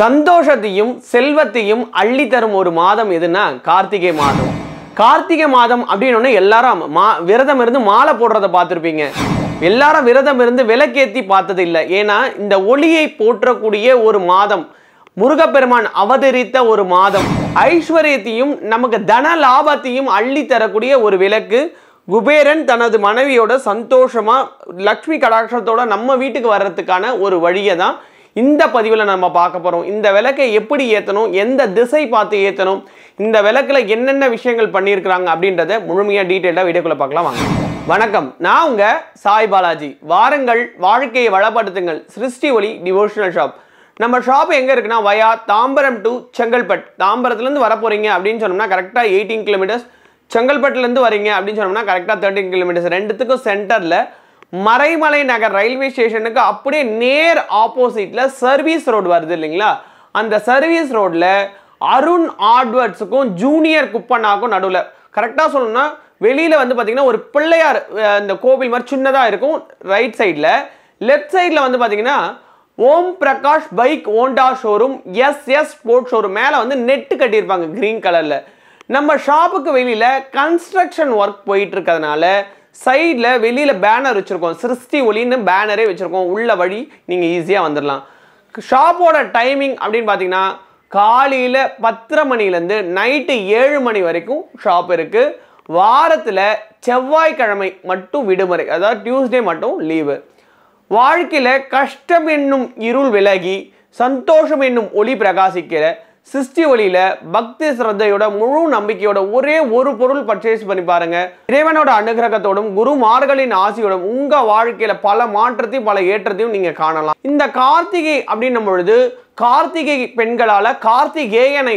சந்தோஷத்தையும் செல்வத்தையும் அள்ளி தரும் ஒரு மாதம் எதுனா கார்த்திகை மாதம் கார்த்திகை மாதம் அப்படின்னு எல்லாரும் மா விரதம் இருந்து மாலை போடுறத பார்த்துருப்பீங்க எல்லாரும் விரதம் இருந்து விலக்கேத்தி பார்த்தது இல்லை ஏன்னா இந்த ஒளியை போற்றக்கூடிய ஒரு மாதம் முருகப்பெருமான் அவதரித்த ஒரு மாதம் ஐஸ்வர்யத்தையும் நமக்கு தன லாபத்தையும் அள்ளி தரக்கூடிய ஒரு விளக்கு குபேரன் தனது மனைவியோட சந்தோஷமாக லக்ஷ்மி கடாட்சத்தோட நம்ம வீட்டுக்கு வர்றதுக்கான ஒரு வழியை தான் இந்த பதிவில் நம்ம பார்க்க போகிறோம் இந்த விளக்கை எப்படி ஏற்றணும் எந்த திசை பார்த்து ஏற்றணும் இந்த விளக்கில் என்னென்ன விஷயங்கள் பண்ணியிருக்கிறாங்க அப்படின்றத முழுமையாக டீட்டெயிலாக வீடியோக்குள்ளே பார்க்கலாம் வாங்க வணக்கம் நான் உங்கள் சாய் பாலாஜி வாரங்கள் வாழ்க்கையை வளப்படுத்துங்கள் சிருஷ்டி ஒளி டிவோஷனல் ஷாப் நம்ம ஷாப் எங்கே இருக்குன்னா வயா தாம்பரம் டு செங்கல்பட் தாம்பரத்துலேருந்து வர அப்படின்னு சொன்னோம்னா கரெக்டாக எயிட்டீன் கிலோமீட்டர்ஸ் செங்கல்பட்டுலேருந்து வரீங்க அப்படின்னு சொன்னோம்னா கரெக்டாக தேர்ட்டின் கிலோமீட்டர்ஸ் ரெண்டுத்துக்கும் சென்டரில் மறைமலை நகர் ரயில்வே ஸ்டேஷனுக்கு அப்படியே நேர் ஆப்போசிட்டில் சர்வீஸ் ரோடு வருது இல்லைங்களா அந்த சர்வீஸ் ரோடில் அருண் ஆட்வர்ட்ஸுக்கும் ஜூனியர் குப்பனாக்கும் நடுவில் கரெக்டாக சொல்லணும்னா வெளியில் வந்து பார்த்திங்கன்னா ஒரு பிள்ளையார் இந்த கோவில் மாதிரி சின்னதாக இருக்கும் ரைட் சைடில் லெஃப்ட் சைடில் வந்து பார்த்திங்கன்னா Om Prakash bike Honda showroom S S sport showroom மேலே வந்து நெட்டு கட்டியிருப்பாங்க க்ரீன் கலரில் நம்ம ஷாப்புக்கு வெளியில் கன்ஸ்ட்ரக்ஷன் ஒர்க் போயிட்டு இருக்கிறதுனால சைடில் வெளியில் பேனர் வச்சுருக்கோம் சிருஷ்டி ஒளின்னு பேனரே வச்சுருக்கோம் உள்ள வழி நீங்கள் ஈஸியாக வந்துடலாம் ஷாப்போட டைமிங் அப்படின்னு பார்த்தீங்கன்னா காலையில் பத்தரை மணிலேருந்து நைட்டு ஏழு மணி வரைக்கும் ஷாப் இருக்குது வாரத்தில் செவ்வாய்க்கிழமை மட்டும் விடுமுறை அதாவது டியூஸ்டே மட்டும் லீவு வாழ்க்கையில் கஷ்டம் என்னும் இருள் விலகி சந்தோஷம் என்னும் ஒளி பிரகாசிக்கிற சிஸ்டி ஒளியில பக்தி சிரத்தையோட முழு நம்பிக்கையோட ஒரே ஒரு பொருள் பர்ச்சேஸ் பண்ணி பாருங்க இறைவனோட அனுகிரகத்தோடும் குருமார்களின் ஆசையோடும் உங்க வாழ்க்கையில பல மாற்றத்தையும் பல ஏற்றத்தையும் நீங்க காணலாம் இந்த கார்த்திகை அப்படின்னும் பொழுது கார்த்திகை பெண்களால கார்த்திகேயனை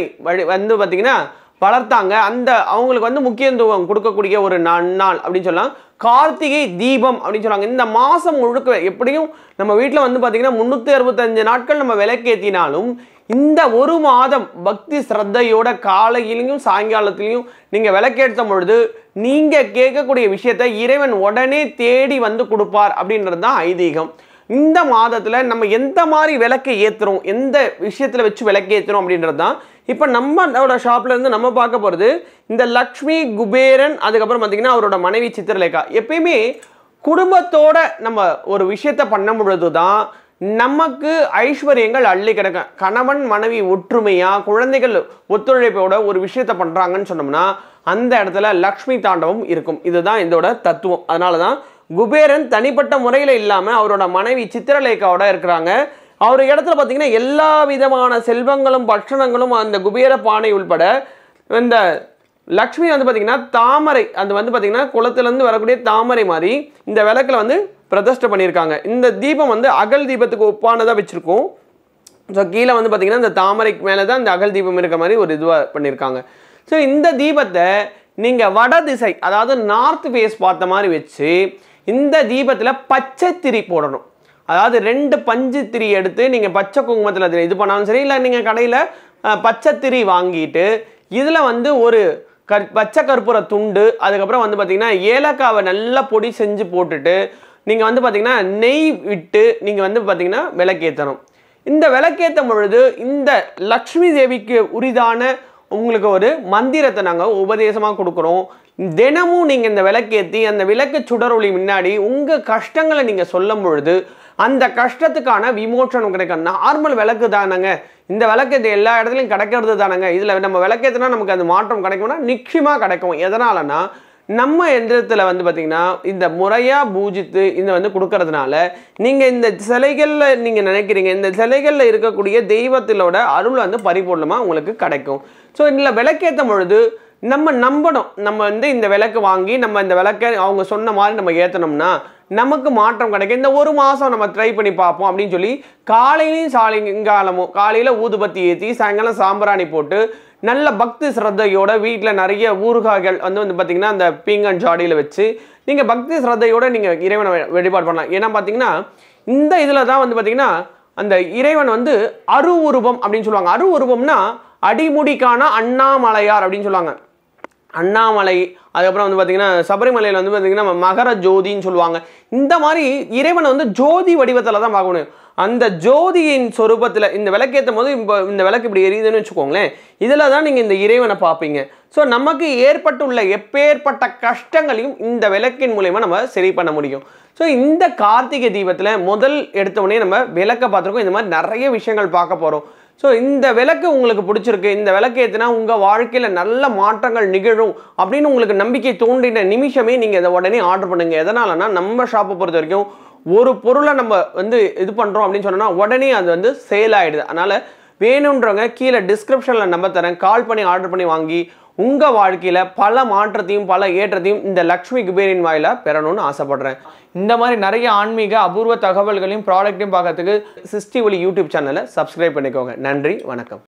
வந்து பாத்தீங்கன்னா வளர்த்தாங்க அந்த அவங்களுக்கு வந்து முக்கியத்துவம் கொடுக்கக்கூடிய ஒரு நன்னாள் அப்படின்னு சொல்லலாம் கார்த்திகை தீபம் அப்படின்னு சொல்லுவாங்க இந்த மாதம் முழுக்க எப்படியும் நம்ம வீட்டில் வந்து பார்த்திங்கன்னா முந்நூற்றி அறுபத்தஞ்சு நாட்கள் நம்ம விளக்கேற்றினாலும் இந்த ஒரு மாதம் பக்தி ஸ்ரத்தையோட காலையிலையும் சாயங்காலத்திலையும் நீங்கள் விளக்கேற்றும் பொழுது நீங்கள் கேட்கக்கூடிய விஷயத்தை இறைவன் உடனே தேடி வந்து கொடுப்பார் அப்படின்றது தான் ஐதீகம் இந்த மாதத்தில் நம்ம எந்த மாதிரி விளக்கை ஏற்றுறோம் எந்த விஷயத்தில் வச்சு விளக்கு ஏற்றுறோம் அப்படின்றது தான் இப்போ நம்மளோட ஷாப்லேருந்து நம்ம பார்க்க போகிறது இந்த லக்ஷ்மி குபேரன் அதுக்கப்புறம் பார்த்திங்கன்னா அவரோட மனைவி சித்திரலேகா எப்பயுமே குடும்பத்தோட நம்ம ஒரு விஷயத்தை பண்ணும் பொழுது தான் நமக்கு ஐஸ்வர்யங்கள் அள்ளி கிடக்கும் கணவன் மனைவி ஒற்றுமையாக குழந்தைகள் ஒத்துழைப்போட ஒரு விஷயத்த பண்ணுறாங்கன்னு சொன்னோம்னா அந்த இடத்துல லக்ஷ்மி தாண்டவம் இருக்கும் இதுதான் இதோட தத்துவம் அதனால தான் குபேரன் தனிப்பட்ட முறையில் இல்லாமல் அவரோட மனைவி சித்திரலேகாவோட இருக்கிறாங்க அவர் இடத்துல பார்த்தீங்கன்னா எல்லா விதமான செல்வங்களும் பட்சணங்களும் அந்த குபேர பானை உள்பட இந்த லக்ஷ்மி வந்து பார்த்தீங்கன்னா தாமரை அது வந்து பார்த்திங்கன்னா குளத்துலேருந்து வரக்கூடிய தாமரை மாதிரி இந்த விளக்கில் வந்து பிரதஷ்டை பண்ணியிருக்காங்க இந்த தீபம் வந்து அகல் தீபத்துக்கு ஒப்பானதாக வச்சுருக்கோம் ஸோ கீழே வந்து பார்த்திங்கன்னா இந்த தாமரைக்கு மேலே தான் இந்த அகல் தீபம் இருக்க மாதிரி ஒரு இதுவாக பண்ணியிருக்காங்க ஸோ இந்த தீபத்தை நீங்கள் வட திசை அதாவது நார்த் ஃபேஸ் பார்த்த மாதிரி வச்சு இந்த தீபத்தில் பச்சை திரி போடணும் அதாவது ரெண்டு பஞ்சு திரி எடுத்து நீங்கள் பச்சை குங்குமத்தில் அதில் இது பண்ணாலும் சரி இல்லை நீங்கள் கடையில் பச்சை திரி வாங்கிட்டு இதில் வந்து ஒரு கற் பச்சை கற்பூர துண்டு அதுக்கப்புறம் வந்து பார்த்திங்கன்னா ஏலக்காவை நல்லா பொடி செஞ்சு போட்டுட்டு நீங்கள் வந்து பார்த்தீங்கன்னா நெய் விட்டு நீங்கள் வந்து பார்த்தீங்கன்னா விளக்கேற்றணும் இந்த விளக்கேற்றும் பொழுது இந்த லக்ஷ்மி தேவிக்கு உரிதான உங்களுக்கு ஒரு மந்திரத்தை நாங்கள் உபதேசமாக கொடுக்குறோம் தினமும் நீங்கள் இந்த விளக்கேற்றி அந்த விளக்கு சுடரொளி முன்னாடி உங்கள் கஷ்டங்களை நீங்கள் சொல்லும் பொழுது அந்த கஷ்டத்துக்கான விமோச்சனம் கிடைக்கும் நார்மல் விளக்கு தானங்க இந்த விளக்கு எல்லா இடத்துலையும் கிடைக்கிறது தானங்க இதில் நம்ம விளக்கேற்றினா நமக்கு அந்த மாற்றம் கிடைக்கும்னா நிச்சயமாக கிடைக்கும் எதனாலன்னா நம்ம எந்திரத்தில் வந்து பார்த்திங்கன்னா இந்த முறையாக பூஜித்து இந்த வந்து கொடுக்கறதுனால நீங்கள் இந்த சிலைகளில் நீங்கள் நினைக்கிறீங்க இந்த சிலைகளில் இருக்கக்கூடிய தெய்வத்திலோட அருள் வந்து பரிபூர்ணமாக உங்களுக்கு கிடைக்கும் ஸோ இதில் விளக்கேற்ற பொழுது நம்ம நம்பணும் நம்ம வந்து இந்த விளக்கு வாங்கி நம்ம இந்த விளக்கை அவங்க சொன்ன மாதிரி நம்ம ஏற்றணும்னா நமக்கு மாற்றம் கிடைக்கும் இந்த ஒரு மாதம் நம்ம ட்ரை பண்ணி பார்ப்போம் அப்படின்னு சொல்லி காலையிலையும் சாயங்காலமும் காலையில் ஊதுபத்தி ஏற்றி சாயங்காலம் சாம்பிராணி போட்டு நல்ல பக்தி சிரத்தையோட வீட்டில் நிறைய ஊறுகாய்கள் வந்து வந்து பார்த்திங்கன்னா அந்த பீங்கன் ஜாடியில் வச்சு நீங்கள் பக்தி சிரத்தையோடு நீங்கள் இறைவனை வழிபாடு பண்ணலாம் ஏன்னா பார்த்தீங்கன்னா இந்த இதில் தான் வந்து பார்த்திங்கன்னா அந்த இறைவன் வந்து அரு உருவம் அப்படின்னு சொல்லுவாங்க அரு உருவம்னா அடிமுடிக்கான அண்ணாமலையார் அப்படின்னு சொல்லுவாங்க அண்ணாமலை அதுக்கப்புறம் வந்து பார்த்திங்கன்னா சபரிமலையில் வந்து பார்த்தீங்கன்னா மகர ஜோதின்னு சொல்லுவாங்க இந்த மாதிரி இறைவனை வந்து ஜோதி வடிவத்தில் தான் பார்க்கணும் அந்த ஜோதியின் சொரூபத்தில் இந்த விளக்கேற்றும் போது இப்போ இந்த விளக்கு இப்படி எரியுதுன்னு வச்சுக்கோங்களேன் இதில் தான் நீங்கள் இந்த இறைவனை பார்ப்பீங்க ஸோ நமக்கு ஏற்பட்டுள்ள எப்பேற்பட்ட கஷ்டங்களையும் இந்த விளக்கின் மூலயமா நம்ம சரி பண்ண முடியும் ஸோ இந்த கார்த்திகை தீபத்தில் முதல் எடுத்தவொடனே நம்ம விளக்க பார்த்துருக்கோம் இந்த மாதிரி நிறைய விஷயங்கள் பார்க்க போகிறோம் ஸோ இந்த விளக்கு உங்களுக்கு பிடிச்சிருக்கு இந்த விளக்கு ஏற்றினா உங்கள் வாழ்க்கையில் நல்ல மாற்றங்கள் நிகழும் அப்படின்னு உங்களுக்கு நம்பிக்கை தோண்டின நிமிஷமே நீங்கள் இதை உடனே ஆர்டர் பண்ணுங்கள் எதனாலனா நம்ம ஷாப்பை பொறுத்த வரைக்கும் ஒரு பொருளை நம்ம வந்து இது பண்ணுறோம் அப்படின்னு சொன்னோம்னா உடனே அது வந்து சேல் ஆகிடுது அதனால் வேணுன்றவங்க கீழே டிஸ்கிரிப்ஷனில் நம்ப தரேன் கால் பண்ணி ஆர்டர் பண்ணி வாங்கி உங்கள் வாழ்க்கையில் பல மாற்றத்தையும் பல ஏற்றத்தையும் இந்த லக்ஷ்மி குபேரின் வாயிலாக பெறணும்னு ஆசைப்பட்றேன் இந்த மாதிரி நிறைய ஆன்மீக அபூர்வ தகவல்களையும் ப்ராடக்ட்டையும் பார்க்கறதுக்கு சிஸ்டி ஒலி யூடியூப் சேனலை சப்ஸ்கிரைப் பண்ணிக்கோங்க நன்றி வணக்கம்